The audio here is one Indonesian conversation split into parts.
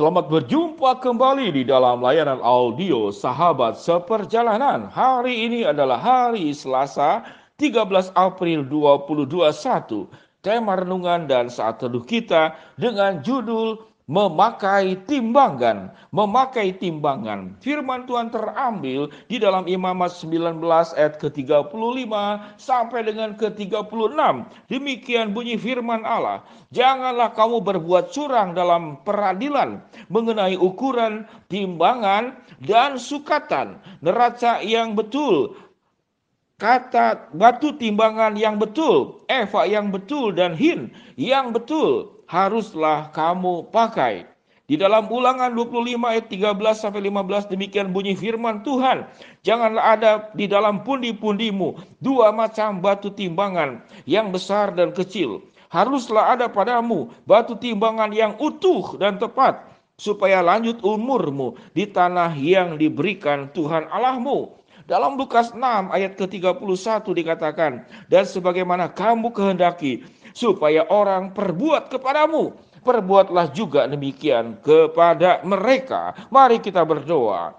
Selamat berjumpa kembali di dalam layanan audio Sahabat Seperjalanan. Hari ini adalah hari Selasa, 13 April 2021. Tema renungan dan saat teduh kita dengan judul memakai timbangan, memakai timbangan. Firman Tuhan terambil di dalam Imamat 19 ayat ke-35 sampai dengan ke-36. Demikian bunyi firman Allah, "Janganlah kamu berbuat curang dalam peradilan mengenai ukuran timbangan dan sukatan, neraca yang betul, kata batu timbangan yang betul, Eva yang betul dan Hin yang betul haruslah kamu pakai. Di dalam ulangan 25 ayat 13 sampai 15 demikian bunyi firman Tuhan. Janganlah ada di dalam pundi-pundimu dua macam batu timbangan yang besar dan kecil. Haruslah ada padamu batu timbangan yang utuh dan tepat supaya lanjut umurmu di tanah yang diberikan Tuhan Allahmu. Dalam Lukas 6 ayat ke-31 dikatakan, dan sebagaimana kamu kehendaki, supaya orang perbuat kepadamu. Perbuatlah juga demikian kepada mereka. Mari kita berdoa.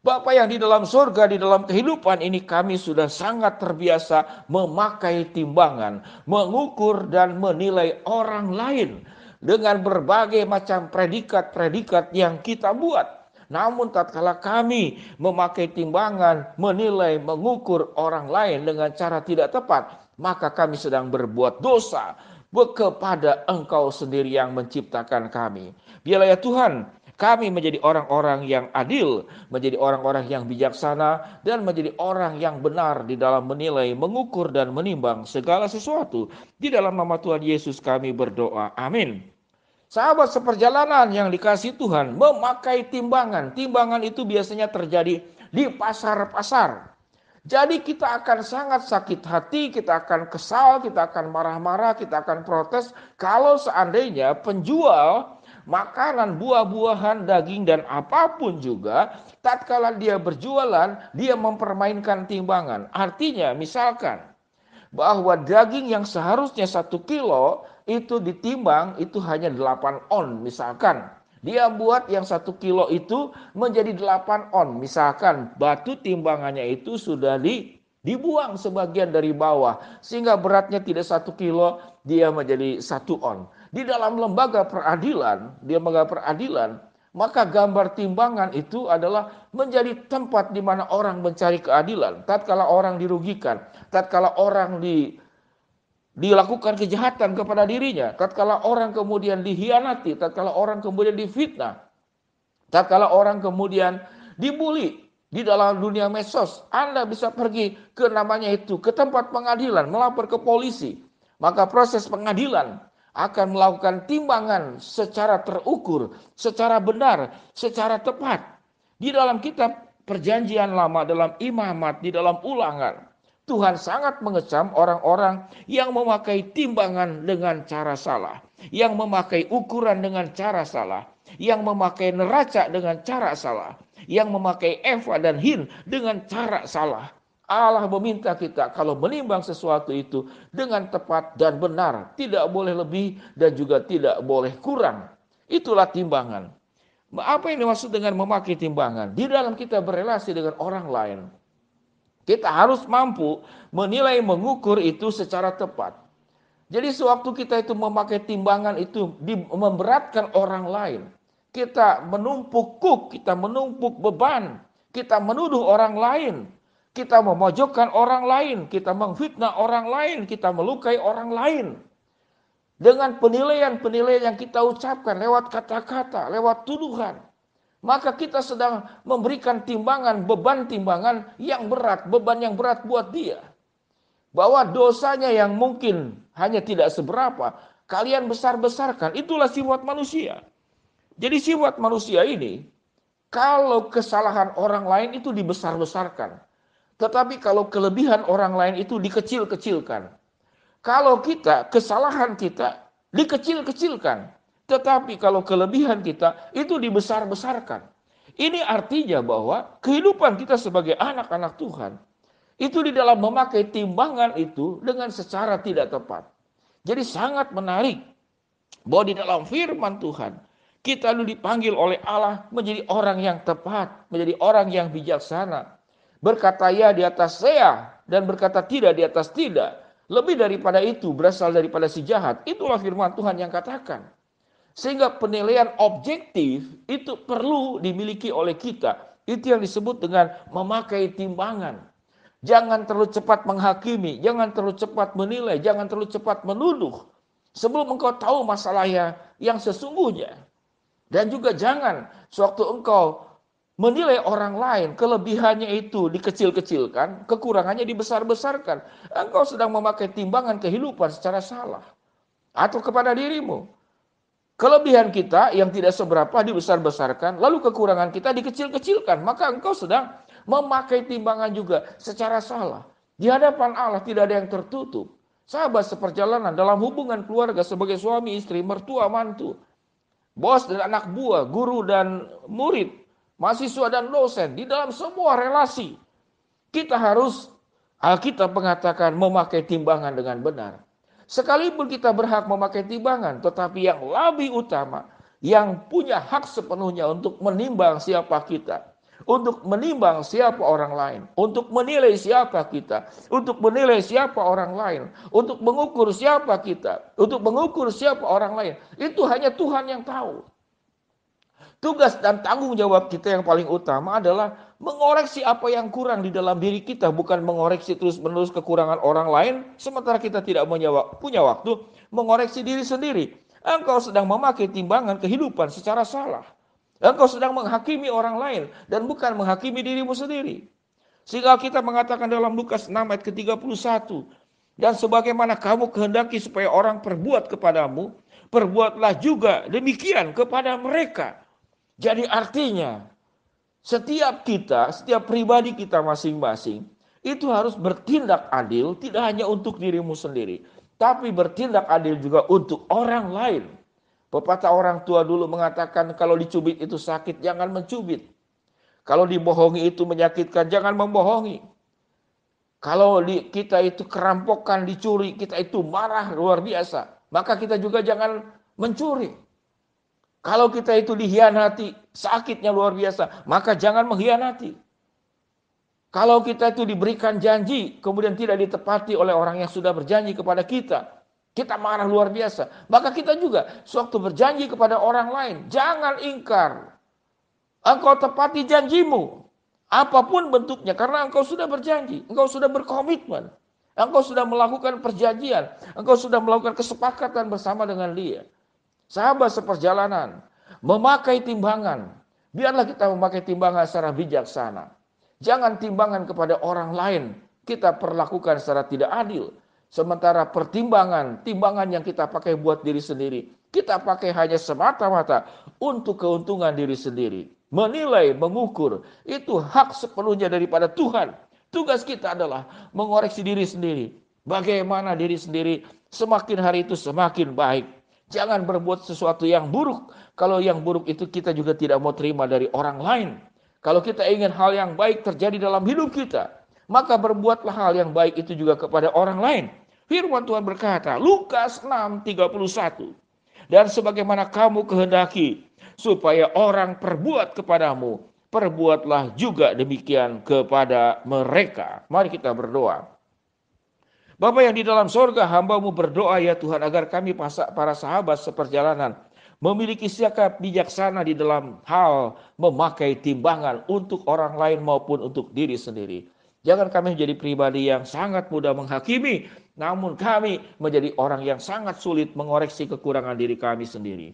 Bapak yang di dalam surga, di dalam kehidupan ini kami sudah sangat terbiasa memakai timbangan, mengukur dan menilai orang lain dengan berbagai macam predikat-predikat yang kita buat. Namun tatkala kami memakai timbangan, menilai, mengukur orang lain dengan cara tidak tepat, maka kami sedang berbuat dosa kepada Engkau sendiri yang menciptakan kami. Biarlah ya Tuhan, kami menjadi orang-orang yang adil, menjadi orang-orang yang bijaksana, dan menjadi orang yang benar di dalam menilai, mengukur, dan menimbang segala sesuatu. Di dalam nama Tuhan Yesus kami berdoa. Amin. Sahabat seperjalanan yang dikasih Tuhan memakai timbangan. Timbangan itu biasanya terjadi di pasar-pasar. Jadi kita akan sangat sakit hati, kita akan kesal, kita akan marah-marah, kita akan protes kalau seandainya penjual makanan, buah-buahan, daging dan apapun juga tatkala dia berjualan, dia mempermainkan timbangan. Artinya misalkan bahwa daging yang seharusnya satu kilo itu ditimbang itu hanya 8 on misalkan dia buat yang satu kilo itu menjadi delapan on. Misalkan batu timbangannya itu sudah di, dibuang sebagian dari bawah. Sehingga beratnya tidak satu kilo, dia menjadi satu on. Di dalam lembaga peradilan, di lembaga peradilan, maka gambar timbangan itu adalah menjadi tempat di mana orang mencari keadilan. Tatkala orang dirugikan, tatkala orang di dilakukan kejahatan kepada dirinya, tatkala orang kemudian dihianati, tatkala orang kemudian difitnah, tatkala orang kemudian dibully di dalam dunia mesos, Anda bisa pergi ke namanya itu, ke tempat pengadilan, melapor ke polisi. Maka proses pengadilan akan melakukan timbangan secara terukur, secara benar, secara tepat. Di dalam kitab perjanjian lama, dalam imamat, di dalam ulangan. Tuhan sangat mengecam orang-orang yang memakai timbangan dengan cara salah, yang memakai ukuran dengan cara salah, yang memakai neraca dengan cara salah, yang memakai Eva dan Hin dengan cara salah. Allah meminta kita kalau menimbang sesuatu itu dengan tepat dan benar, tidak boleh lebih dan juga tidak boleh kurang. Itulah timbangan. Apa yang dimaksud dengan memakai timbangan? Di dalam kita berrelasi dengan orang lain, kita harus mampu menilai mengukur itu secara tepat. Jadi sewaktu kita itu memakai timbangan itu memberatkan orang lain. Kita menumpuk kuk, kita menumpuk beban, kita menuduh orang lain, kita memojokkan orang lain, kita mengfitnah orang lain, kita melukai orang lain. Dengan penilaian-penilaian yang kita ucapkan lewat kata-kata, lewat tuduhan, maka kita sedang memberikan timbangan, beban timbangan yang berat, beban yang berat buat dia. Bahwa dosanya yang mungkin hanya tidak seberapa, kalian besar-besarkan. Itulah sifat manusia. Jadi sifat manusia ini, kalau kesalahan orang lain itu dibesar-besarkan. Tetapi kalau kelebihan orang lain itu dikecil-kecilkan. Kalau kita, kesalahan kita dikecil-kecilkan. Tetapi kalau kelebihan kita itu dibesar-besarkan. Ini artinya bahwa kehidupan kita sebagai anak-anak Tuhan itu di dalam memakai timbangan itu dengan secara tidak tepat. Jadi sangat menarik bahwa di dalam firman Tuhan kita dulu dipanggil oleh Allah menjadi orang yang tepat, menjadi orang yang bijaksana. Berkata ya di atas saya dan berkata tidak di atas tidak. Lebih daripada itu berasal daripada si jahat. Itulah firman Tuhan yang katakan. Sehingga penilaian objektif itu perlu dimiliki oleh kita. Itu yang disebut dengan memakai timbangan. Jangan terlalu cepat menghakimi, jangan terlalu cepat menilai, jangan terlalu cepat menuduh. Sebelum engkau tahu masalahnya yang sesungguhnya. Dan juga jangan sewaktu engkau menilai orang lain, kelebihannya itu dikecil-kecilkan, kekurangannya dibesar-besarkan. Engkau sedang memakai timbangan kehidupan secara salah. Atau kepada dirimu. Kelebihan kita yang tidak seberapa dibesar-besarkan, lalu kekurangan kita dikecil-kecilkan. Maka engkau sedang memakai timbangan juga secara salah. Di hadapan Allah tidak ada yang tertutup. Sahabat seperjalanan dalam hubungan keluarga sebagai suami, istri, mertua, mantu. Bos dan anak buah, guru dan murid, mahasiswa dan dosen. Di dalam semua relasi. Kita harus Alkitab mengatakan memakai timbangan dengan benar. Sekalipun kita berhak memakai timbangan, tetapi yang lebih utama, yang punya hak sepenuhnya untuk menimbang siapa kita, untuk menimbang siapa orang lain, untuk menilai siapa kita, untuk menilai siapa orang lain, untuk mengukur siapa kita, untuk mengukur siapa orang lain. Itu hanya Tuhan yang tahu. Tugas dan tanggung jawab kita yang paling utama adalah mengoreksi apa yang kurang di dalam diri kita, bukan mengoreksi terus-menerus kekurangan orang lain, sementara kita tidak punya waktu mengoreksi diri sendiri. Engkau sedang memakai timbangan kehidupan secara salah. Engkau sedang menghakimi orang lain dan bukan menghakimi dirimu sendiri. Sehingga kita mengatakan dalam Lukas 6 ayat ke-31, dan sebagaimana kamu kehendaki supaya orang perbuat kepadamu, perbuatlah juga demikian kepada mereka. Jadi artinya, setiap kita, setiap pribadi kita masing-masing itu harus bertindak adil tidak hanya untuk dirimu sendiri, tapi bertindak adil juga untuk orang lain. Pepatah orang tua dulu mengatakan kalau dicubit itu sakit, jangan mencubit. Kalau dibohongi itu menyakitkan, jangan membohongi. Kalau di, kita itu kerampokan, dicuri, kita itu marah luar biasa. Maka kita juga jangan mencuri. Kalau kita itu dihianati, sakitnya luar biasa, maka jangan mengkhianati. Kalau kita itu diberikan janji, kemudian tidak ditepati oleh orang yang sudah berjanji kepada kita, kita marah luar biasa. Maka kita juga sewaktu berjanji kepada orang lain, jangan ingkar. Engkau tepati janjimu, apapun bentuknya, karena engkau sudah berjanji, engkau sudah berkomitmen, engkau sudah melakukan perjanjian, engkau sudah melakukan kesepakatan bersama dengan dia sahabat seperjalanan, memakai timbangan. Biarlah kita memakai timbangan secara bijaksana. Jangan timbangan kepada orang lain kita perlakukan secara tidak adil. Sementara pertimbangan, timbangan yang kita pakai buat diri sendiri, kita pakai hanya semata-mata untuk keuntungan diri sendiri. Menilai, mengukur, itu hak sepenuhnya daripada Tuhan. Tugas kita adalah mengoreksi diri sendiri. Bagaimana diri sendiri semakin hari itu semakin baik Jangan berbuat sesuatu yang buruk. Kalau yang buruk itu kita juga tidak mau terima dari orang lain. Kalau kita ingin hal yang baik terjadi dalam hidup kita, maka berbuatlah hal yang baik itu juga kepada orang lain. Firman Tuhan berkata, Lukas 6:31. Dan sebagaimana kamu kehendaki supaya orang perbuat kepadamu, perbuatlah juga demikian kepada mereka. Mari kita berdoa. Bapak yang di dalam sorga, hambamu berdoa ya Tuhan agar kami para sahabat seperjalanan memiliki sikap bijaksana di dalam hal memakai timbangan untuk orang lain maupun untuk diri sendiri. Jangan kami menjadi pribadi yang sangat mudah menghakimi, namun kami menjadi orang yang sangat sulit mengoreksi kekurangan diri kami sendiri.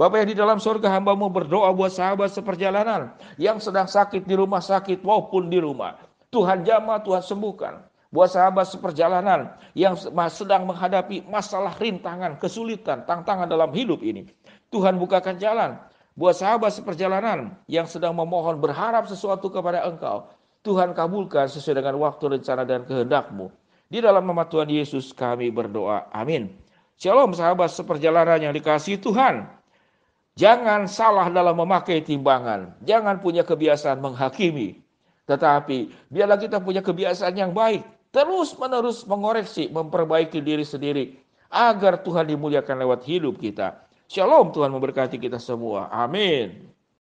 Bapak yang di dalam surga hambamu berdoa buat sahabat seperjalanan yang sedang sakit di rumah sakit maupun di rumah. Tuhan jamah, Tuhan sembuhkan buat sahabat seperjalanan yang sedang menghadapi masalah rintangan, kesulitan, tantangan dalam hidup ini. Tuhan bukakan jalan buat sahabat seperjalanan yang sedang memohon berharap sesuatu kepada engkau. Tuhan kabulkan sesuai dengan waktu, rencana, dan kehendakmu. Di dalam nama Tuhan Yesus kami berdoa. Amin. Shalom sahabat seperjalanan yang dikasihi Tuhan. Jangan salah dalam memakai timbangan. Jangan punya kebiasaan menghakimi. Tetapi biarlah kita punya kebiasaan yang baik terus menerus mengoreksi, memperbaiki diri sendiri agar Tuhan dimuliakan lewat hidup kita. Shalom Tuhan memberkati kita semua. Amin.